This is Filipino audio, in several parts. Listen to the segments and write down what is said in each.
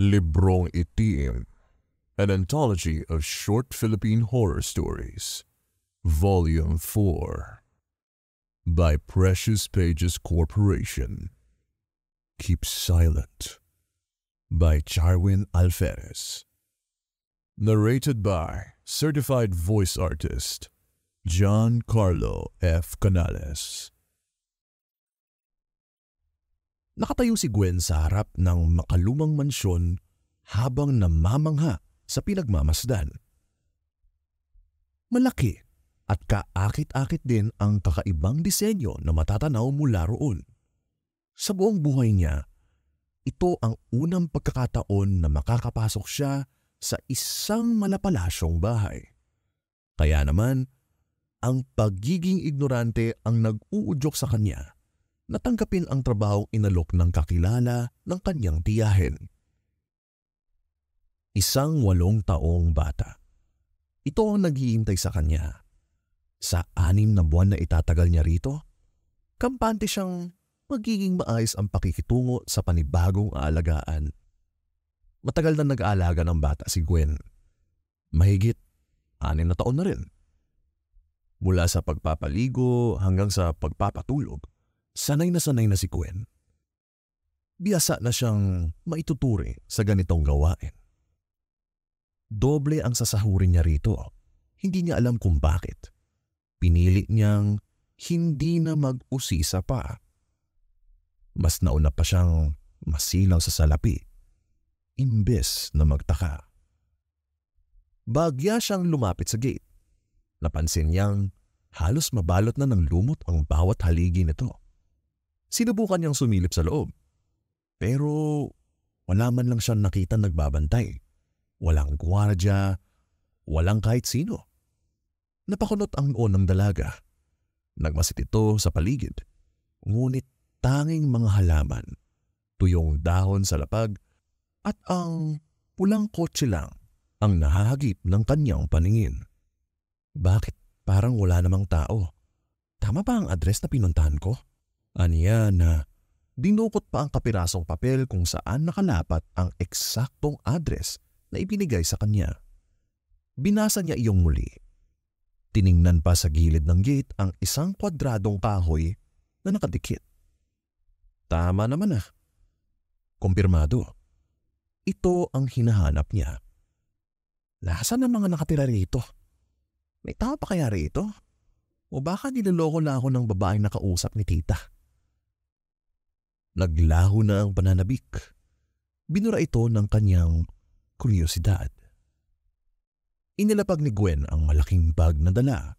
Librong Itim, an anthology of short Philippine horror stories, Volume 4, by Precious Pages Corporation. Keep Silent, by Charwin Alferez. Narrated by Certified Voice Artist John Carlo F. Canales. Nakatayo si Gwen sa harap ng makalumang mansyon habang namamangha sa pinagmamasdan. Malaki at kaakit-akit din ang kakaibang disenyo na matatanaw mula roon. Sa buong buhay niya, ito ang unang pagkakataon na makakapasok siya sa isang malapalasyong bahay. Kaya naman, ang pagiging ignorante ang nag-uudyok sa kanya natanggapin ang trabahong inalok ng kakilala ng kanyang tiyahin. Isang walong taong bata. Ito ang naghihintay sa kanya. Sa anim na buwan na itatagal niya rito, kampante siyang magiging maayos ang pakikitungo sa panibagong aalagaan. Matagal na nag-aalaga ng bata si Gwen. Mahigit anim na taon na rin. Mula sa pagpapaligo hanggang sa pagpapatulog Sanay na sanay na si Gwen. Biyasa na siyang maituturi sa ganitong gawain. Doble ang sasahurin niya rito. Hindi niya alam kung bakit. Pinili niyang hindi na mag-usisa pa. Mas nauna pa siyang masilaw sa salapi, imbes na magtaka. Bagya siyang lumapit sa gate. Napansin niyang halos mabalot na ng lumot ang bawat haligi nito. Sinubukan niyang sumilip sa loob. Pero wala man lang siyang nakita nagbabantay. Walang gwardya, walang kahit sino. Napakunot ang noon ng dalaga. Nagmasit ito sa paligid. Ngunit tanging mga halaman, tuyong dahon sa lapag, at ang pulang kotse lang ang nahahagip ng kanyang paningin. Bakit parang wala namang tao? Tama ba ang address na pinuntahan ko? Aniya na dinukot pa ang kapirasong papel kung saan nakalapat ang eksaktong address na ibinigay sa kanya. Binasa niya iyong muli. Tiningnan pa sa gilid ng gate ang isang kwadradong kahoy na nakadikit. Tama naman ah. Kumpirmado. Ito ang hinahanap niya. Nasaan ng mga nakatira rito? May tao pa kaya rito? O baka niloloko na ako ng babaeng nakausap ni tita? Naglaho na ang pananabik. Binura ito ng kanyang kuryosidad. Inilapag ni Gwen ang malaking bag na dala.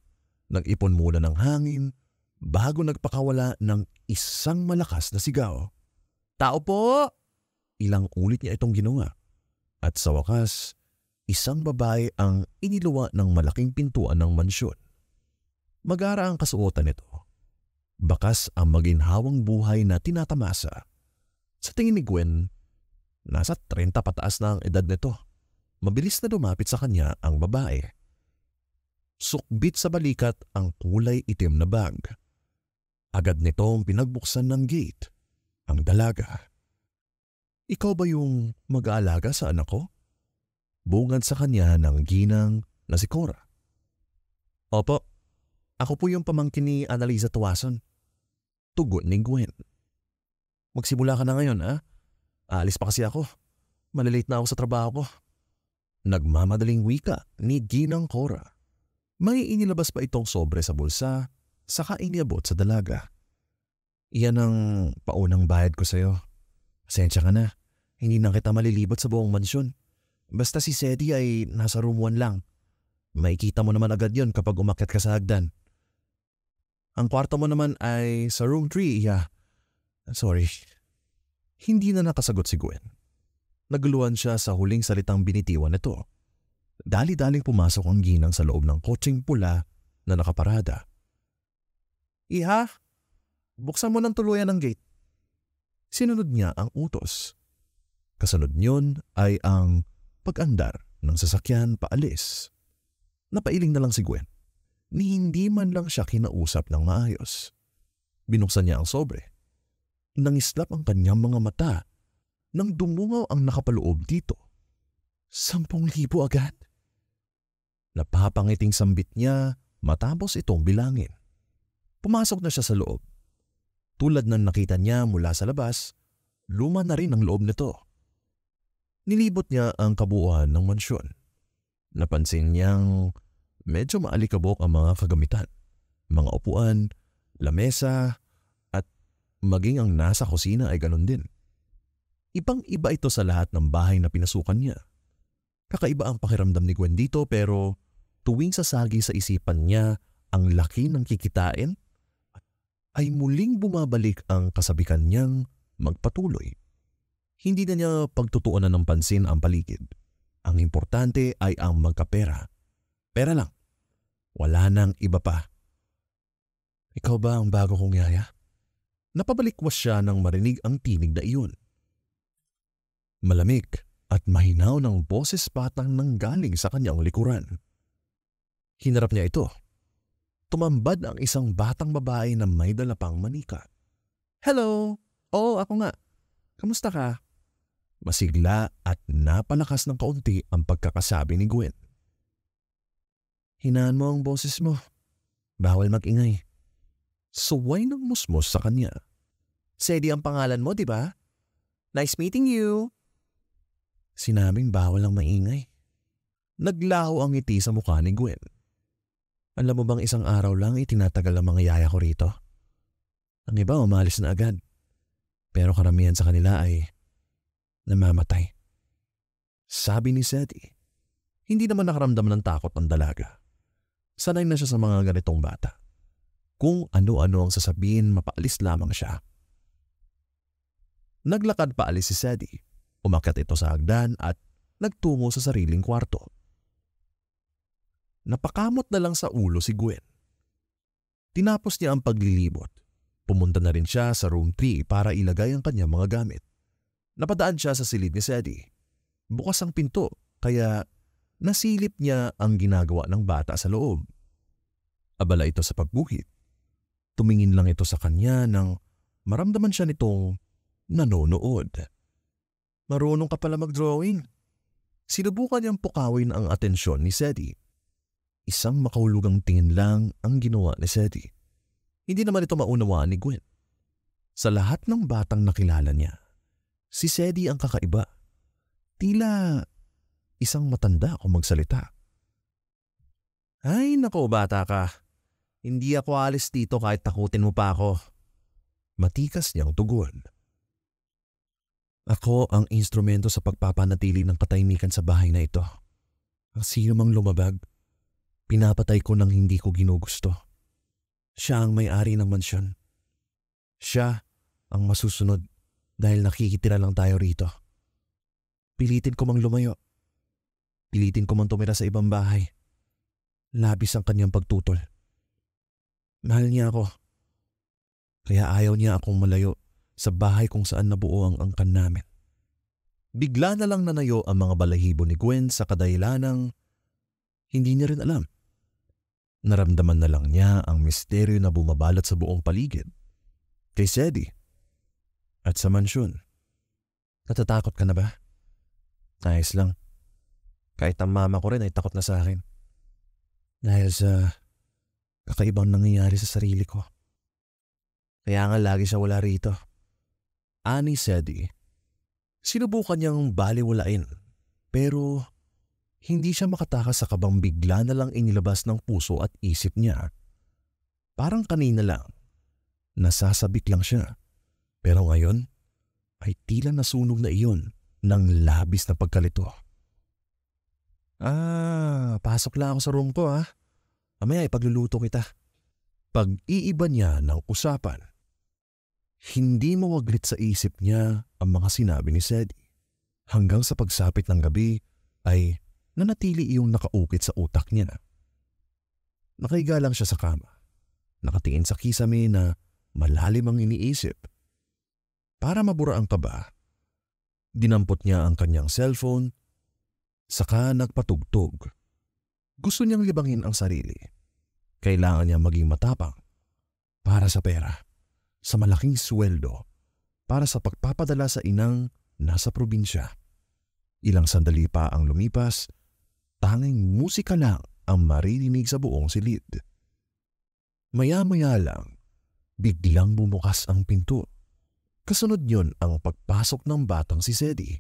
Nag-ipon muna ng hangin bago nagpakawala ng isang malakas na sigaw. Tao po! Ilang ulit niya itong ginawa. At sa wakas, isang babae ang iniluwa ng malaking pintuan ng mansyon. Magara ang kasuotan nito bakas ang maginhawang buhay na tinatamasa. Sa tingin ni Gwen, nasa 30 pataas na ang edad nito. Mabilis na dumapit sa kanya ang babae. Sukbit sa balikat ang kulay itim na bag. Agad nitong pinagbuksan ng gate, ang dalaga. Ikaw ba yung mag-aalaga sa anak ko? Bungad sa kanya ng ginang na si Cora. Opo, ako po yung pamangkin ni Annalisa Tuwason. Tugon ni Gwen. Magsimula ka na ngayon ha? Aalis pa kasi ako. Malilate na ako sa trabaho ko. Nagmamadaling wika ni Ginang Cora. May inilabas pa itong sobre sa bulsa, saka iniabot sa dalaga. Iyan ang paunang bayad ko sa'yo. Pasensya ka na. Hindi na kita malilibot sa buong mansyon. Basta si Sedi ay nasa room 1 lang. Makikita mo naman agad yon kapag umakyat ka sa hagdan. Ang kwarto mo naman ay sa room 3, yeah. Sorry. Hindi na nakasagot si Gwen. Naguluhan siya sa huling salitang binitiwan nito. Dali-daling pumasok ang ginang sa loob ng kotseng pula na nakaparada. Iha, buksan mo ng tuluyan ang gate. Sinunod niya ang utos. Kasunod niyon ay ang pag-andar ng sasakyan paalis. Napailing na lang si Gwen ni hindi man lang siya kinausap ng maayos. Binuksan niya ang sobre. Nangislap ang kanyang mga mata nang dumungaw ang nakapaloob dito. Sampung libo agad? Napapangiting sambit niya matapos itong bilangin. Pumasok na siya sa loob. Tulad ng nakita niya mula sa labas, luma na rin ang loob nito. Nilibot niya ang kabuuan ng mansyon. Napansin niyang medyo maalikabok ang mga kagamitan, mga upuan, lamesa, at maging ang nasa kusina ay ganun din. Ibang-iba ito sa lahat ng bahay na pinasukan niya. Kakaiba ang pakiramdam ni Gwen dito pero tuwing sasagi sa isipan niya ang laki ng kikitain, ay muling bumabalik ang kasabikan niyang magpatuloy. Hindi na niya pagtutuunan ng pansin ang paligid. Ang importante ay ang magkapera Pera lang. Wala nang iba pa. Ikaw ba ang bago kong yaya? Napabalikwas siya nang marinig ang tinig na iyon. Malamig at mahinaw ng boses patang nang galing sa kanyang likuran. Hinarap niya ito. Tumambad ang isang batang babae na may dala pang manika. Hello! Oo, ako nga. Kamusta ka? Masigla at napalakas ng kaunti ang pagkakasabi ni Gwen. Hinaan mo ang boses mo. Bawal magingay. Suway ng musmos sa kanya. Sedi ang pangalan mo, di ba? Nice meeting you. Sinabing bawal ang maingay. Naglaho ang ngiti sa mukha ni Gwen. Alam mo bang isang araw lang itinatagal ang mga yaya ko rito? Ang iba umalis na agad. Pero karamihan sa kanila ay namamatay. Sabi ni Seti, hindi naman nakaramdam ng takot ang dalaga. Sanay na siya sa mga ganitong bata. Kung ano-ano ang sasabihin, mapaalis lamang siya. Naglakad paalis si Sedi. Umakyat ito sa hagdan at nagtungo sa sariling kwarto. Napakamot na lang sa ulo si Gwen. Tinapos niya ang paglilibot. Pumunta na rin siya sa room 3 para ilagay ang kanyang mga gamit. Napadaan siya sa silid ni Sedi. Bukas ang pinto kaya nasilip niya ang ginagawa ng bata sa loob. Abala ito sa pagbuhit. Tumingin lang ito sa kanya nang maramdaman siya nitong nanonood. Marunong ka pala mag-drawing. Sinubukan niyang pukawin ang atensyon ni Sedi. Isang makaulugang tingin lang ang ginawa ni Sedi. Hindi naman ito maunawaan ni Gwen. Sa lahat ng batang nakilala niya, si Sedi ang kakaiba. Tila isang matanda ang magsalita. Ay nako bata ka, hindi ako alis dito kahit takutin mo pa ako. Matikas niyang tugon. Ako ang instrumento sa pagpapanatili ng katahimikan sa bahay na ito. Ang sino mang lumabag, pinapatay ko nang hindi ko ginugusto. Siya ang may-ari ng mansyon. Siya ang masusunod dahil nakikitira lang tayo rito. Pilitin ko mang lumayo Pilitin ko man tumira sa ibang bahay. Labis ang kanyang pagtutol. Mahal niya ako. Kaya ayaw niya akong malayo sa bahay kung saan nabuo ang angkan namin. Bigla na lang nanayo ang mga balahibo ni Gwen sa kadahilanang hindi niya rin alam. Naramdaman na lang niya ang misteryo na bumabalat sa buong paligid. Kay Sedi. At sa mansyon. Natatakot ka na ba? Ayos lang. Kahit ang mama ko rin ay takot na sa akin. Dahil sa kakaibang nangyayari sa sarili ko. Kaya nga lagi siya wala rito. Ani Sedi, sinubukan niyang baliwalain pero hindi siya makatakas sa kabang bigla na lang inilabas ng puso at isip niya. Parang kanina lang, nasasabik lang siya. Pero ngayon, ay tila nasunog na iyon ng labis na pagkalito. Ah, pasok lang ako sa room ko ha. Ah. Mamaya ipagluluto kita. Pag-iiba niya ng usapan. Hindi mawaglit sa isip niya ang mga sinabi ni Sedi. Hanggang sa pagsapit ng gabi ay nanatili iyong nakaukit sa utak niya. Nakahiga lang siya sa kama. Nakatingin sa kisame na malalim ang iniisip. Para mabura ang kaba, dinampot niya ang kanyang cellphone Saka nagpatugtog. Gusto niyang libangin ang sarili. Kailangan niya maging matapang. Para sa pera. Sa malaking sweldo. Para sa pagpapadala sa inang nasa probinsya. Ilang sandali pa ang lumipas, tanging musika lang ang maririnig sa buong silid. Maya-maya lang, biglang bumukas ang pinto. Kasunod yun ang pagpasok ng batang si Sedi.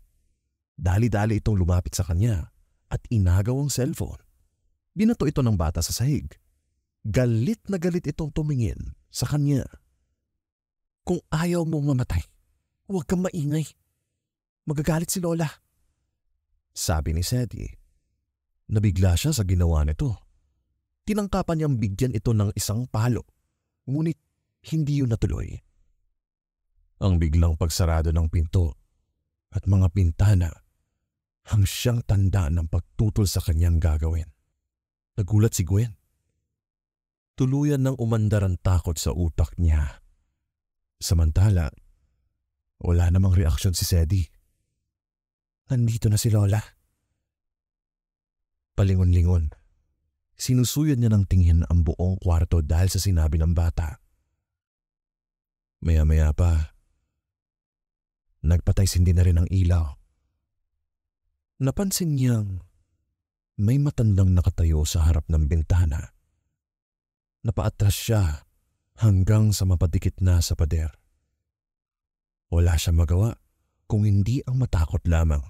Dali-dali itong lumapit sa kanya at inagaw ang cellphone. Binato ito ng bata sa sahig. Galit na galit itong tumingin sa kanya. Kung ayaw mong mamatay, huwag kang maingay. Magagalit si Lola. Sabi ni Seti. Nabigla siya sa ginawa nito. Tinangkapan niyang bigyan ito ng isang palo. Ngunit hindi yun natuloy. Ang biglang pagsarado ng pinto at mga pintana ang siyang tanda ng pagtutol sa kanyang gagawin. Nagulat si Gwen. Tuluyan ng umandar ang takot sa utak niya. Samantala, wala namang reaksyon si Sedi. Nandito na si Lola. Palingon-lingon. Sinusuyod niya ng tingin ang buong kwarto dahil sa sinabi ng bata. Maya-maya pa, nagpatay sindi na rin ang ilaw. Napansin niyang may matandang nakatayo sa harap ng bintana. Napaatras siya hanggang sa mapadikit na sa pader. Wala siya magawa kung hindi ang matakot lamang.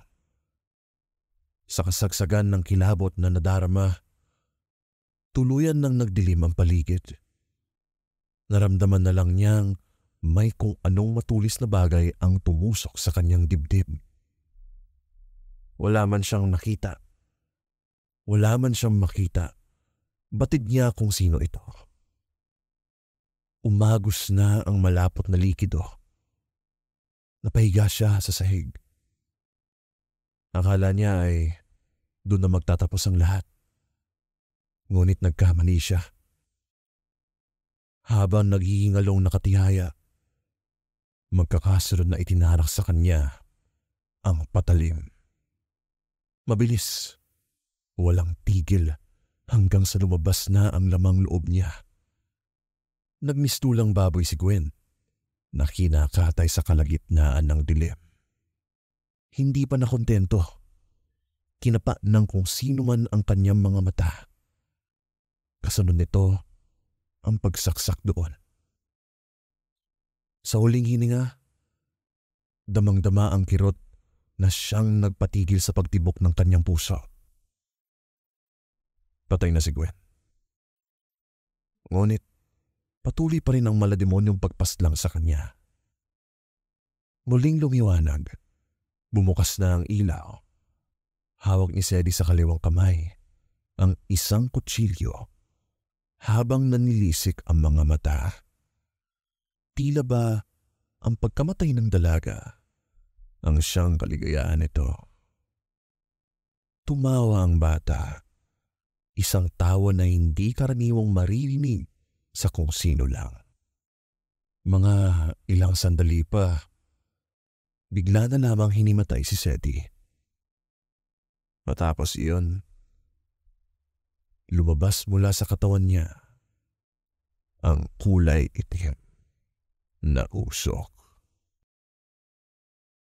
Sa kasagsagan ng kilabot na nadarama, tuluyan nang nagdilim ang paligid. Naramdaman na lang niyang may kung anong matulis na bagay ang tumusok sa kanyang dibdib. Wala man siyang nakita. Wala man siyang makita. Batid niya kung sino ito. Umagos na ang malapot na likido. Napahiga siya sa sahig. Akala niya ay doon na magtatapos ang lahat. Ngunit nagkamali siya. Habang naghihingalong nakatihaya, magkakasunod na itinarak sa kanya ang patalim. Mabilis. Walang tigil hanggang sa lumabas na ang lamang loob niya. Nagmistulang baboy si Gwen na kinakatay sa kalagitnaan ng dilim. Hindi pa nakontento. Kinapa ng kung sino man ang kanyang mga mata. Kasunod nito, ang pagsaksak doon. Sa huling hininga, damang-dama ang kirot na siyang nagpatigil sa pagtibok ng kanyang puso. Patay na si Gwen. Ngunit patuloy pa rin ang malademonyong pagpaslang sa kanya. Muling lumiwanag. Bumukas na ang ilaw. Hawak ni Sedi sa kaliwang kamay ang isang kutsilyo habang nanilisik ang mga mata. Tila ba ang pagkamatay ng dalaga ang siyang kaligayahan nito. Tumawa ang bata. Isang tawa na hindi karaniwang maririnig sa kung sino lang. Mga ilang sandali pa, bigla na lamang hinimatay si Seti. Matapos iyon, lumabas mula sa katawan niya ang kulay itim na usok.